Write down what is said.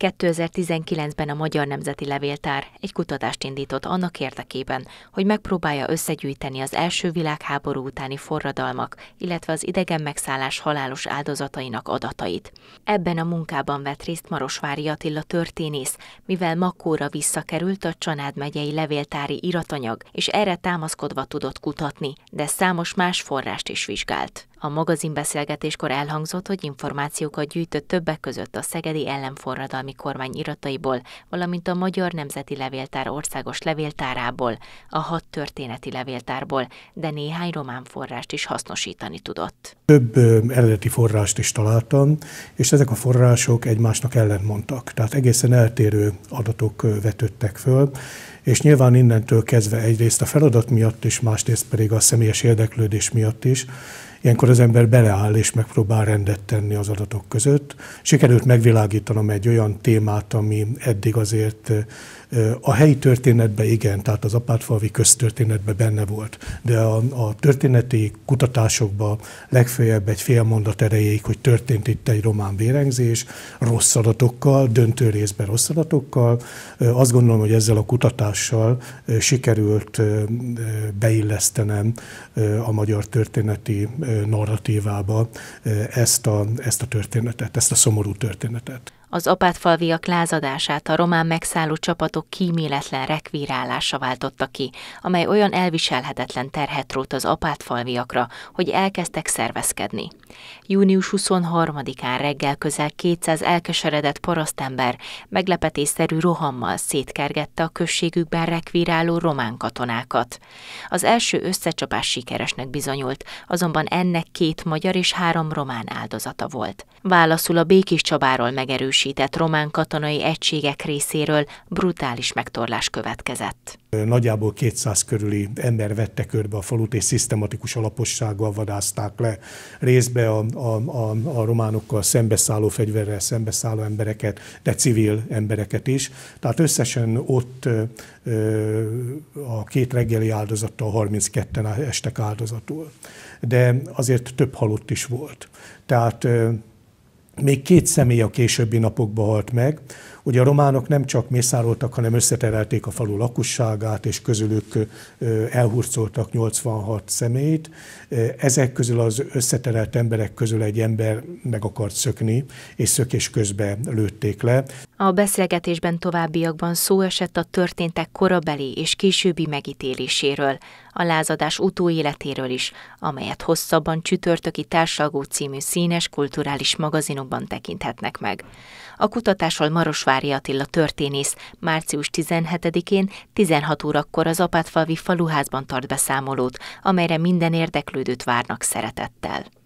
2019-ben a Magyar Nemzeti Levéltár egy kutatást indított annak érdekében, hogy megpróbálja összegyűjteni az első világháború utáni forradalmak, illetve az idegen megszállás halálos áldozatainak adatait. Ebben a munkában vett részt Marosvári Attila történész, mivel makóra visszakerült a Csanád megyei levéltári iratanyag, és erre támaszkodva tudott kutatni, de számos más forrást is vizsgált. A magazin beszélgetéskor elhangzott, hogy információkat gyűjtött többek között a Szegedi Ellenforradalmi Kormány irataiból, valamint a Magyar Nemzeti Levéltár országos levéltárából, a hat történeti levéltárból, de néhány román forrást is hasznosítani tudott. Több eredeti forrást is találtam, és ezek a források egymásnak ellentmondtak, tehát egészen eltérő adatok vetődtek föl, és nyilván innentől kezdve egyrészt a feladat miatt is, másrészt pedig a személyes érdeklődés miatt is, Ilyenkor az ember beleáll és megpróbál rendet tenni az adatok között. Sikerült megvilágítanom egy olyan témát, ami eddig azért a helyi történetben igen, tehát az apátfalvi köztörténetben benne volt, de a, a történeti kutatásokban legfeljebb egy fél mondat erejéig, hogy történt itt egy román vérengzés, rossz adatokkal, döntő részben rossz adatokkal. Azt gondolom, hogy ezzel a kutatással sikerült beillesztenem a magyar történeti narratívába ezt a, ezt a történetet, ezt a szomorú történetet az apátfalviak lázadását a román megszálló csapatok kíméletlen rekvírálása váltotta ki, amely olyan elviselhetetlen terhet rót az apátfalviakra, hogy elkezdtek szervezkedni. Június 23-án reggel közel 200 elkeseredett parasztember meglepetésszerű rohammal szétkergette a községükben rekvíráló román katonákat. Az első összecsapás sikeresnek bizonyult, azonban ennek két magyar és három román áldozata volt. Válaszul a Békés Csabáról megerősített erősített román katonai egységek részéről brutális megtorlás következett. Nagyjából 200 körüli ember vette körbe a falut, és szisztematikus alapossággal vadázták le részbe a, a, a, a románokkal szembeszálló fegyverrel szembeszálló embereket, de civil embereket is. Tehát összesen ott ö, a két reggeli áldozattal 32-en estek áldozatul. De azért több halott is volt. Tehát még két személy a későbbi napokban halt meg, hogy a románok nem csak mészároltak, hanem összeterelték a falu lakosságát, és közülük elhurcoltak 86 szemét. Ezek közül az összeterelt emberek közül egy ember meg akart szökni, és szökés közben lőtték le. A beszélgetésben továbbiakban szó esett a történtek korabeli és későbbi megítéléséről, a lázadás utóéletéről is, amelyet hosszabban csütörtöki társalgó című színes kulturális magazinokban tekinthetnek meg. A kutatásról Marosvári Attila történész március 17-én 16 órakor az Apátfalvi faluházban tart beszámolót, amelyre minden érdeklődőt várnak szeretettel.